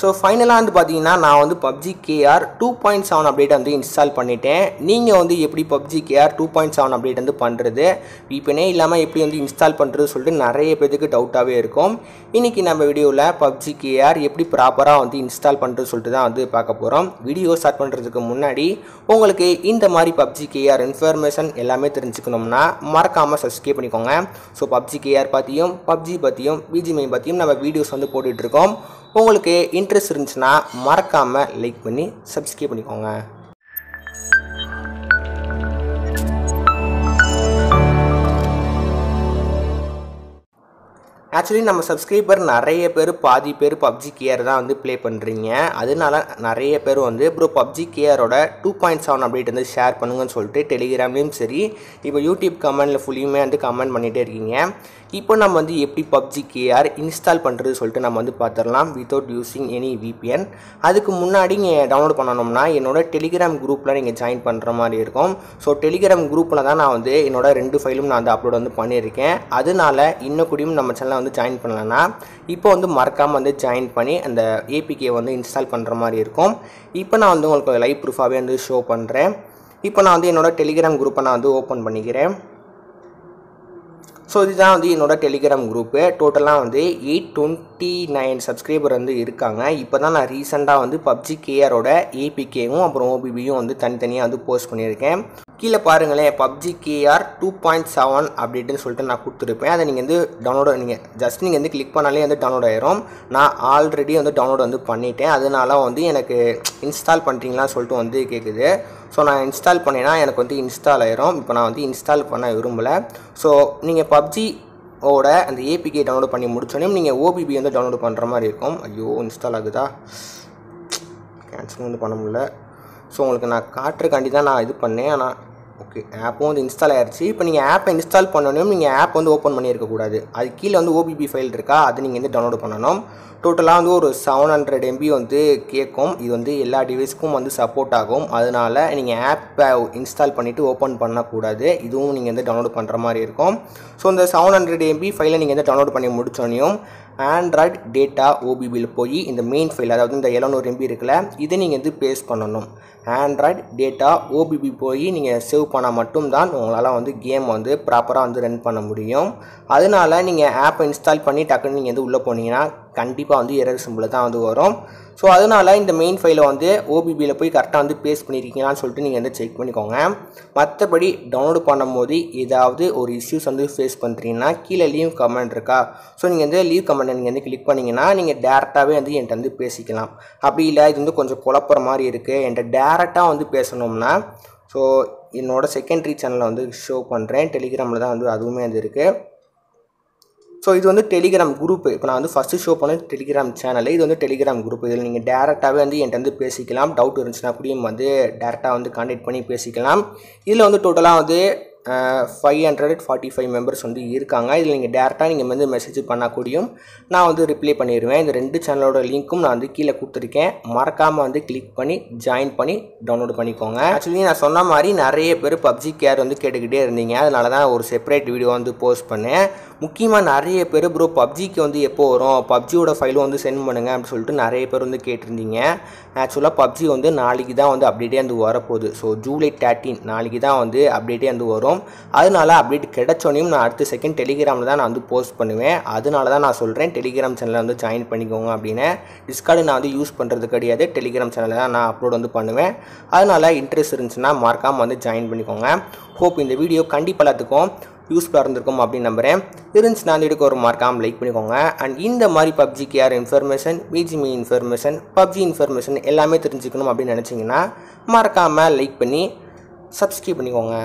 so ஃபைனலாக வந்து பார்த்தீங்கன்னா நான் வந்து PUBG KR two point seven update வந்து இன்ஸ்டால் பண்ணிட்டேன் நீங்கள் வந்து எப்படி PUBG KR two point seven update வந்து பண்ணுறது விபினே இல்லாமல் எப்படி வந்து இன்ஸ்டால் பண்ணுறது சொல்லிட்டு நிறைய பேருக்கு டவுட்டாகவே இருக்கும் இன்றைக்கி நம்ம வீடியோவில் பப்ஜி கேஆர் எப்படி ப்ராப்பராக வந்து இன்ஸ்டால் பண்ணுறது சொல்லிட்டு தான் வந்து பார்க்க போகிறோம் வீடியோ ஸ்டார்ட் பண்ணுறதுக்கு முன்னாடி உங்களுக்கு இந்த மாதிரி பப்ஜி கேஆர் இன்ஃபர்மேஷன் எல்லாமே தெரிஞ்சுக்கணும்னா மறக்காமல் சப்ஸ்கிரைப் பண்ணிக்கோங்க ஸோ பப்ஜி கேஆர் பற்றியும் பப்ஜி பற்றியும் பிஜிமை பற்றியும் நம்ம வீடியோஸ் வந்து போட்டுட்ருக்கோம் உங்களுக்கு இன்ட்ரெஸ்ட் இருந்துச்சுன்னா மறக்காமல் லைக் பண்ணி சப்ஸ்கிரைப் பண்ணிக்கோங்க ஆக்சுவலி நம்ம சப்ஸ்கிரைபர் நிறைய பேர் பாதி பேர் பப்ஜி கியர் தான் வந்து ப்ளே பண்ணுறீங்க அதனால நிறைய பேர் வந்து ப்ரோ பப்ஜி கேஆரோட டூ பாயிண்ட் செவன் அப்டேட் வந்து ஷேர் பண்ணுங்கன்னு சொல்லிட்டு டெலிகிராம்லேயும் சரி இப்போ யூடியூப் கமெண்டில் ஃபுல்லியுமே வந்து கமெண்ட் பண்ணிகிட்டே இருக்கீங்க இப்போ நம்ம வந்து எப்படி பப்ஜி கேஆர் இன்ஸ்டால் பண்ணுறது சொல்லிட்டு நம்ம வந்து பார்த்துடலாம் வித்தவுட் யூஸிங் எனி விபிஎன் அதுக்கு முன்னாடி நீங்கள் டவுன்லோட் பண்ணணும்னா என்னோட டெலிகிராம் குரூப்பில் நீங்கள் ஜாயின் பண்ணுற மாதிரி இருக்கும் ஸோ டெலிகிராம் குரூப்பில் தான் நான் வந்து என்னோட ரெண்டு ஃபைலும் நான் வந்து அப்லோட் வந்து பண்ணியிருக்கேன் அதனால இன்னும் கூடியும் நம்ம சேனல் தான் வந்து ஜாயின் பண்ணலன்னா இப்போ வந்து மறக்காமல் வந்து ஜாயின் பண்ணி அந்த ஏபிகே வந்து இன்ஸ்டால் பண்ணுற மாதிரி இருக்கும் இப்போ நான் வந்து உங்களுக்கு லைவ் ப்ரூஃபாகவே வந்து ஷோ பண்ணுறேன் இப்போ நான் வந்து என்னோடய டெலிகிராம் குரூப்பை நான் வந்து ஓப்பன் பண்ணிக்கிறேன் ஸோ இதுதான் வந்து என்னோடய டெலிகிராம் குரூப்பு டோட்டலாக வந்து எயிட் டுவெண்ட்டி நைன் சப்ஸ்கிரைபர் வந்து இருக்காங்க இப்போ தான் நான் ரீசெண்டாக வந்து பப்ஜி கேஆரோட ஏபிகேவும் அப்புறம் ஓபிபியும் வந்து தனித்தனியாக வந்து போஸ்ட் பண்ணியிருக்கேன் கீழே பாருங்களேன் PUBG KR two point seven அப்படின்ட்டுன்னு சொல்லிட்டு நான் கொடுத்துருப்பேன் அதை நீங்கள் வந்து டவுன்லோட் நீங்கள் ஜஸ்ட் நீங்கள் வந்து கிளிக் பண்ணாலே வந்து டவுன்லோட் ஆயிரும் நான் ஆல்ரெடி வந்து டவுன்லோட் வந்து பண்ணிட்டேன் அதனால வந்து எனக்கு இன்ஸ்டால் பண்ணுறீங்களான்னு சொல்லிட்டு வந்து கேட்குது ஸோ நான் இன்ஸ்டால் பண்ணினா எனக்கு வந்து இன்ஸ்டால் ஆயிரும் இப்போ நான் வந்து இன்ஸ்டால் பண்ண விரும்பலை ஸோ நீங்கள் பப்ஜி ஓட அந்த ஏபிகே டவுன்லோட் பண்ணி முடிச்சோடனே நீங்கள் ஓபிபி வந்து டவுன்லோட் பண்ணுற மாதிரி இருக்கும் ஐயோ இன்ஸ்டால் ஆகுதா கேன்சல் வந்து பண்ண முடியல ஸோ உங்களுக்கு நான் காட்டுறக்காண்டி தான் நான் இது பண்ணேன் ஆனால் ஓகே ஆப்பும் வந்து இன்ஸ்டால் ஆயிடுச்சு இப்போ நீங்கள் ஆப்பை இன்ஸ்டால் பண்ணணும் நீங்கள் ஆப் வந்து ஓப்பன் பண்ணியிருக்கக்கூடாது அது கீழே வந்து ஓபிபி ஃபைல் இருக்கா அது நீங்கள் வந்து டவுன்லோட் பண்ணணும் டோட்டலாக வந்து ஒரு செவன் ஹண்ட்ரட் எம்பி வந்து கேட்கும் இது வந்து எல்லா டிவைஸ்க்கும் வந்து சப்போர்ட் ஆகும் அதனால் நீங்கள் ஆப்பை இன்ஸ்டால் பண்ணிவிட்டு ஓப்பன் பண்ணக்கூடாது இதுவும் நீங்கள் வந்து டவுன்லோட் பண்ணுற மாதிரி இருக்கும் ஸோ இந்த செவன் ஹண்ட்ரட் எம்பி ஃபைலை நீங்கள் வந்து டவுன்லோட் பண்ணி முடிச்சோனையும் ஆண்ட்ராய்டு டேட்டா ஓபிபியில் போய் இந்த மெயின் ஃபைல் அதாவது இந்த எழுநூறு எம்பி இருக்குல்ல இதை நீங்கள் வந்து பேஸ்ட் பண்ணணும் ஆண்ட்ராய்டு டேட்டா ஓபிபி போய் நீங்கள் சேவ் பண்ணால் மட்டும்தான் உங்களால் வந்து கேம் வந்து ப்ராப்பராக வந்து ரன் பண்ண முடியும் அதனால் நீங்கள் ஆப்பை இன்ஸ்டால் பண்ணி டக்குன்னு நீங்கள் வந்து உள்ளே போனீங்கன்னா கண்டிப்பாக வந்து எரர் சிம்பிள் தான் வந்து வரும் ஸோ அதனால் இந்த மெயின் ஃபைலை வந்து ஓபிபியில் போய் கரெக்டாக வந்து பேஸ்ட் பண்ணியிருக்கீங்களான்னு சொல்லிட்டு நீங்கள் வந்து செக் பண்ணிக்கோங்க மற்றபடி டவுன்லோடு பண்ணும்போது ஏதாவது ஒரு இஷ்யூஸ் வந்து ஃபேஸ் பண்ணுறீங்கன்னா கீழே லீவ் கமெண்ட் இருக்கா ஸோ நீங்கள் வந்து லீவ் கமெண்ட் நீங்கள் வந்து கிளிக் பண்ணிங்கன்னா நீங்கள் டேரெக்டாகவே வந்து என்கிட்ட வந்து பேசிக்கலாம் அப்படி இல்லை இது வந்து கொஞ்சம் குழப்புற மாதிரி இருக்குது என்கிட்ட டேரெக்டாக வந்து பேசணும்னா ஸோ என்னோடய செகண்ட்ரி சேனலில் வந்து ஷோ பண்ணுறேன் டெலிகிராமில் தான் வந்து அதுவுமே வந்து இருக்குது ஸோ இது வந்து டெலிகிராம் குரூப் இப்போ நான் வந்து ஃபஸ்ட்டு ஷோ பண்ண டெலிகிராம் சேனல் இது வந்து டெலிகிராம் குரூப் இதில் நீங்கள் டேரெக்டாகவே வந்து என்கிட்ட வந்து பேசிக்கலாம் டவுட் இருந்துச்சுன்னா கூடயும் வந்து டேரெக்டாக வந்து காண்டாக்ட் பண்ணி பேசிக்கலாம் இதில் வந்து டோட்டலாக வந்து five hundred forty five members வந்து இருக்காங்க இதில் நீங்கள் டேரெக்டாக நீங்கள் வந்து மெசேஜ் பண்ணக்கூடியும் நான் வந்து ரிப்ளை பண்ணிடுவேன் இந்த ரெண்டு சேனலோட லிங்க்கும் நான் வந்து கீழே கொடுத்துருக்கேன் மறக்காமல் வந்து கிளிக் பண்ணி ஜாயின் பண்ணி டவுன்லோட் பண்ணிக்கோங்க ஆக்சுவலி நான் சொன்ன மாதிரி நிறைய பேர் பப்ஜி கேர் வந்து கேட்டுக்கிட்டே இருந்தீங்க அதனால தான் ஒரு செப்பரேட் வீடியோ வந்து போஸ்ட் பண்ணேன் முக்கியமாக நிறைய பேர் ப்ரோ பப்ஜிக்கு வந்து எப்போ வரும் பப்ஜியோட ஃபைலும் வந்து சென்ட் பண்ணுங்கள் அப்படின்னு சொல்லிட்டு நிறைய பேர் வந்து கேட்டிருந்தீங்க ஆக்சுவலாக பப்ஜி வந்து நாளைக்கு தான் வந்து அப்டேட்டே வந்து வரப்போகுது ஸோ ஜூலை தேர்ட்டீன் நாளைக்கு தான் வந்து அப்டேட்டே வந்து வரும் அதனால அப்டேட் கிடச்சோனையும் நான் அடுத்த செகண்ட் டெலிகிராமில் தான் நான் வந்து போஸ்ட் பண்ணுவேன் அதனால தான் நான் சொல்கிறேன் டெலிகிராம் சேனலில் வந்து ஜாயின் பண்ணிக்கோங்க அப்படின்னு டிஸ்கார்டு நான் வந்து யூஸ் பண்ணுறது கிடையாது டெலிகிராம் சேனலில் தான் நான் அப்லோட் வந்து பண்ணுவேன் அதனால் இன்ட்ரெஸ்ட் இருந்துச்சுன்னா மறக்காமல் வந்து ஜாயின் பண்ணிக்கோங்க ஹோப் இந்த வீடியோ கண்டிப்பாக எல்லாத்துக்கும் யூஸ்ஃபுல்லாக இருந்திருக்கும் அப்படின்னு நம்புகிறேன் இருந்துச்சுன்னா அந்த வீடியோக்கு ஒரு மறக்காமல் லைக் பண்ணிக்கோங்க அண்ட் இந்த மாதிரி PUBG KR information BGMI information PUBG information எல்லாமே தெரிஞ்சுக்கணும் அப்படின்னு நினச்சிங்கன்னா மறக்காமல் லைக் பண்ணி சப்ஸ்கிரைப் பண்ணிக்கோங்க